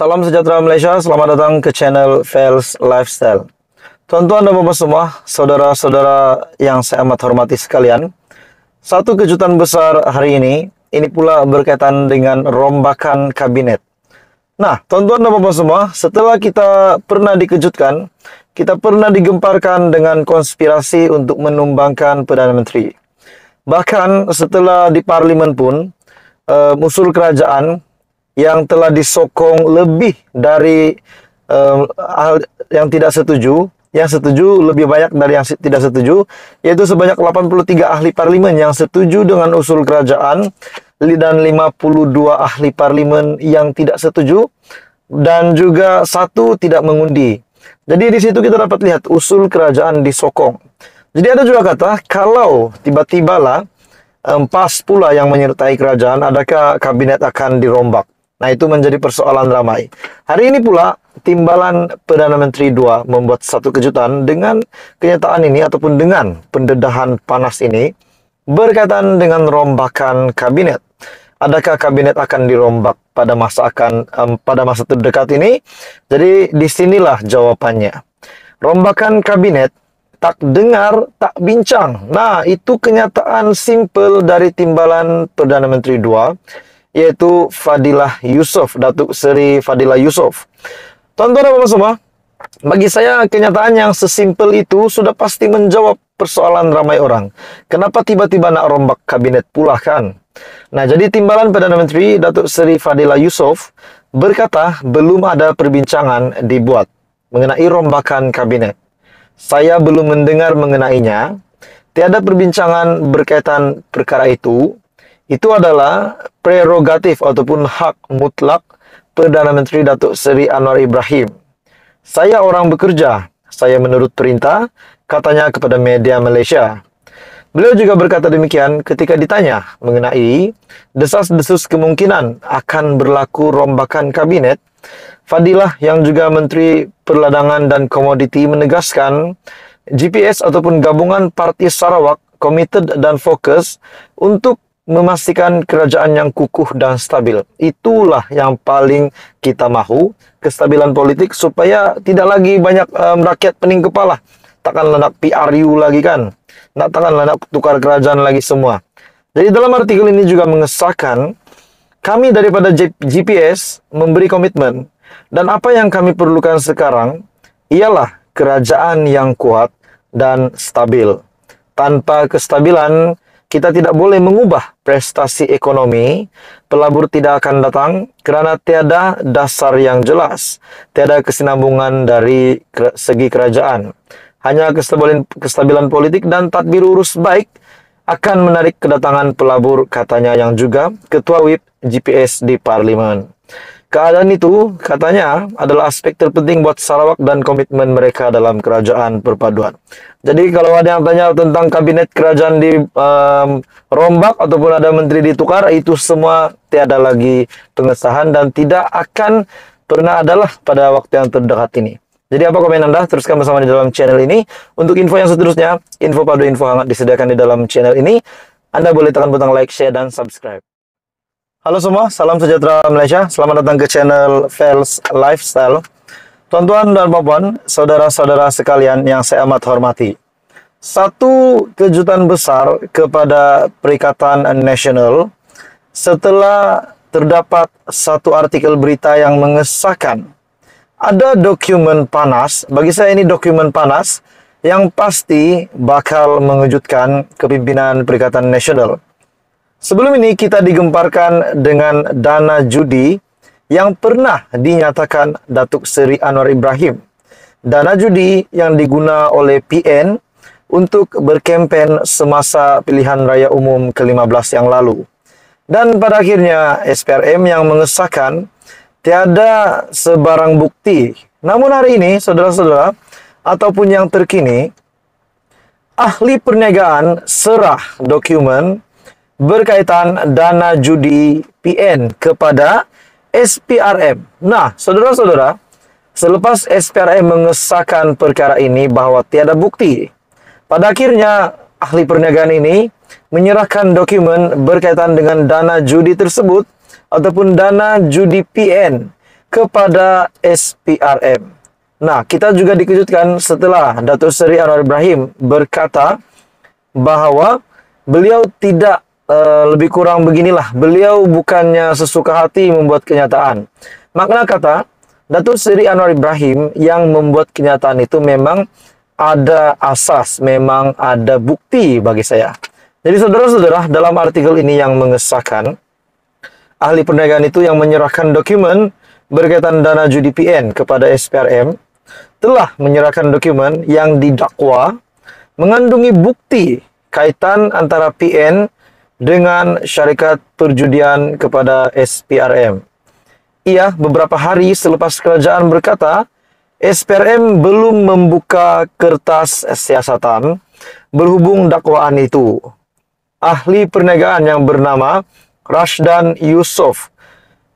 Salam sejahtera Malaysia, selamat datang ke channel Fels Lifestyle. Tuan-tuan dan bapak semua, saudara-saudara yang saya amat hormati sekalian. Satu kejutan besar hari ini, ini pula berkaitan dengan rombakan kabinet. Nah, tuan-tuan dan bapak semua, setelah kita pernah dikejutkan, kita pernah digemparkan dengan konspirasi untuk menumbangkan Perdana Menteri. Bahkan setelah di parlimen pun, uh, musul kerajaan yang telah disokong lebih dari yang tidak setuju, yang setuju lebih banyak dari yang tidak setuju, yaitu sebanyak 83 ahli parlemen yang setuju dengan usul kerajaan dan 52 ahli parlemen yang tidak setuju dan juga satu tidak mengundi. Jadi di situ kita dapat lihat usul kerajaan disokong. Jadi ada juga kata kalau tiba-tibalah pas pula yang menyertai kerajaan, adakah kabinet akan dirombak? Nah, itu menjadi persoalan ramai. Hari ini pula, timbalan Perdana Menteri II membuat satu kejutan dengan kenyataan ini ataupun dengan pendedahan panas ini berkaitan dengan rombakan kabinet. Adakah kabinet akan dirombak pada masa akan um, pada masa terdekat ini? Jadi disinilah jawabannya. Rombakan kabinet tak dengar, tak bincang. Nah, itu kenyataan simpel dari timbalan Perdana Menteri II yaitu Fadilah Yusuf Datuk Seri Fadilah Yusuf. Tonton apa semua, bagi saya kenyataan yang sesimpel itu sudah pasti menjawab persoalan ramai orang. Kenapa tiba-tiba nak rombak kabinet pula kan? Nah, jadi timbalan Perdana Menteri Datuk Seri Fadilah Yusof berkata belum ada perbincangan dibuat mengenai rombakan kabinet. Saya belum mendengar mengenainya. Tiada perbincangan berkaitan perkara itu itu adalah prerogatif ataupun hak mutlak Perdana Menteri Datuk Seri Anwar Ibrahim. Saya orang bekerja, saya menurut perintah, katanya kepada media Malaysia. Beliau juga berkata demikian ketika ditanya mengenai desas-desus kemungkinan akan berlaku rombakan kabinet. Fadilah yang juga Menteri Perladangan dan Komoditi menegaskan GPS ataupun gabungan Parti Sarawak committed dan fokus untuk memastikan kerajaan yang kukuh dan stabil. Itulah yang paling kita mahu, kestabilan politik supaya tidak lagi banyak um, rakyat pening kepala. Takkan lenak PRU lagi kan? Nak takkan lenak tukar kerajaan lagi semua. Jadi dalam artikel ini juga mengesahkan kami daripada GPS memberi komitmen dan apa yang kami perlukan sekarang ialah kerajaan yang kuat dan stabil. Tanpa kestabilan, kita tidak boleh mengubah prestasi ekonomi, pelabur tidak akan datang karena tiada dasar yang jelas, tiada kesinambungan dari segi kerajaan. Hanya kestabilan, kestabilan politik dan tadbir urus baik akan menarik kedatangan pelabur katanya yang juga ketua WIP GPS di parlimen. Keadaan itu, katanya, adalah aspek terpenting buat Sarawak dan komitmen mereka dalam kerajaan perpaduan. Jadi kalau ada yang tanya tentang kabinet kerajaan di um, rombak ataupun ada menteri ditukar, itu semua tiada lagi pengesahan dan tidak akan pernah adalah pada waktu yang terdekat ini. Jadi apa komen Anda? Teruskan bersama di dalam channel ini. Untuk info yang seterusnya, info padu info hangat disediakan di dalam channel ini. Anda boleh tekan butang like, share, dan subscribe. Halo semua, salam sejahtera Malaysia. Selamat datang ke channel Fels Lifestyle. Tuan-tuan dan puan, saudara-saudara sekalian yang saya amat hormati. Satu kejutan besar kepada Perikatan Nasional setelah terdapat satu artikel berita yang mengesahkan ada dokumen panas, bagi saya ini dokumen panas yang pasti bakal mengejutkan kepimpinan Perikatan Nasional Sebelum ini kita digemparkan dengan dana judi yang pernah dinyatakan Datuk Seri Anwar Ibrahim. Dana judi yang diguna oleh PN untuk berkempen semasa pilihan raya umum ke-15 yang lalu. Dan pada akhirnya SPRM yang mengesahkan tiada sebarang bukti. Namun hari ini, saudara-saudara, ataupun yang terkini, ahli perniagaan serah dokumen berkaitan dana judi PN kepada SPRM. Nah, saudara-saudara, selepas SPRM mengesahkan perkara ini bahwa tiada bukti, pada akhirnya ahli perniagaan ini menyerahkan dokumen berkaitan dengan dana judi tersebut ataupun dana judi PN kepada SPRM. Nah, kita juga dikejutkan setelah Datuk Seri Anwar Ibrahim berkata bahwa beliau tidak Eh, lebih kurang beginilah, beliau bukannya sesuka hati membuat kenyataan. Makna kata, Datuk Seri Anwar Ibrahim yang membuat kenyataan itu memang ada asas, memang ada bukti bagi saya. Jadi saudara-saudara, dalam artikel ini yang mengesahkan, ahli perniagaan itu yang menyerahkan dokumen berkaitan dana judi PN kepada SPRM, telah menyerahkan dokumen yang didakwa mengandungi bukti kaitan antara PN dengan syarikat perjudian kepada SPRM. Ia beberapa hari selepas kerajaan berkata, SPRM belum membuka kertas siasatan berhubung dakwaan itu. Ahli perniagaan yang bernama Rashdan Yusof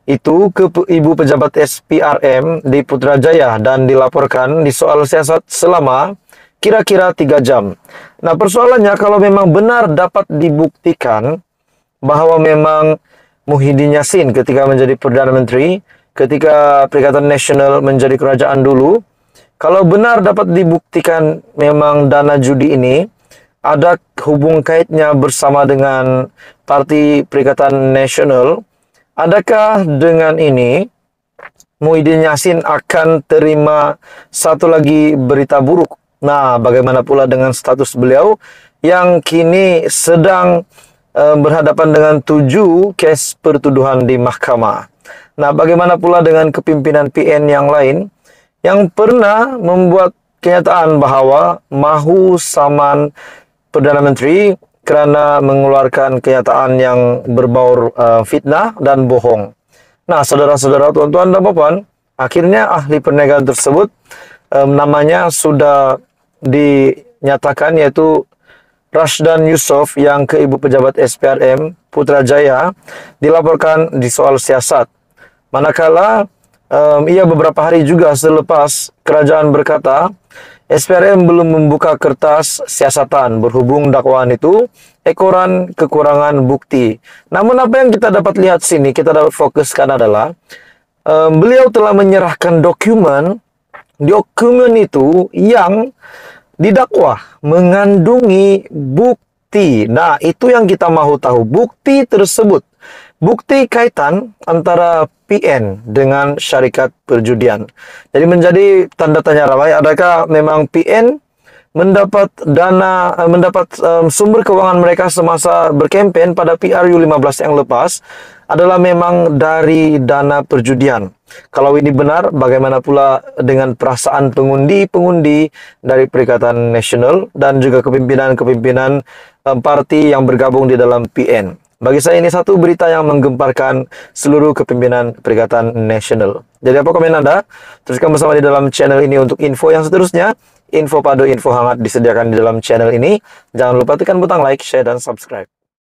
itu ke ibu pejabat SPRM di Putrajaya dan dilaporkan di soal siasat selama kira-kira 3 jam. Nah, persoalannya kalau memang benar dapat dibuktikan bahwa memang Muhyiddin Yassin ketika menjadi Perdana Menteri, ketika Perikatan Nasional menjadi kerajaan dulu, kalau benar dapat dibuktikan memang dana judi ini ada hubung kaitnya bersama dengan Parti Perikatan Nasional, adakah dengan ini Muhyiddin Yassin akan terima satu lagi berita buruk Nah, bagaimana pula dengan status beliau yang kini sedang e, berhadapan dengan tujuh kes pertuduhan di mahkamah. Nah, bagaimana pula dengan kepimpinan PN yang lain yang pernah membuat kenyataan bahwa Mahu Saman Perdana Menteri kerana mengeluarkan kenyataan yang berbaur e, fitnah dan bohong. Nah, saudara-saudara, tuan-tuan dan puan, akhirnya ahli perniagaan tersebut eh, namanya sudah dinyatakan yaitu Rashdan Yusof yang ke ibu pejabat SPRM Putrajaya dilaporkan di soal siasat. Manakala um, ia beberapa hari juga selepas kerajaan berkata SPRM belum membuka kertas siasatan berhubung dakwaan itu ekoran kekurangan bukti. Namun apa yang kita dapat lihat sini, kita dapat fokuskan adalah um, beliau telah menyerahkan dokumen dokumen itu yang didakwa mengandungi bukti. Nah, itu yang kita mau tahu. Bukti tersebut. Bukti kaitan antara PN dengan syarikat perjudian. Jadi menjadi tanda tanya ramai, adakah memang PN mendapat dana eh, mendapat um, sumber keuangan mereka semasa berkempen pada PRU 15 yang lepas adalah memang dari dana perjudian. Kalau ini benar, bagaimana pula dengan perasaan pengundi-pengundi dari Perikatan Nasional dan juga kepimpinan-kepimpinan um, parti yang bergabung di dalam PN? Bagi saya ini satu berita yang menggemparkan seluruh kepimpinan Perikatan Nasional. Jadi apa komen Anda? Teruskan bersama di dalam channel ini untuk info yang seterusnya info padu info hangat disediakan di dalam channel ini. Jangan lupa tekan butang like, share, dan subscribe.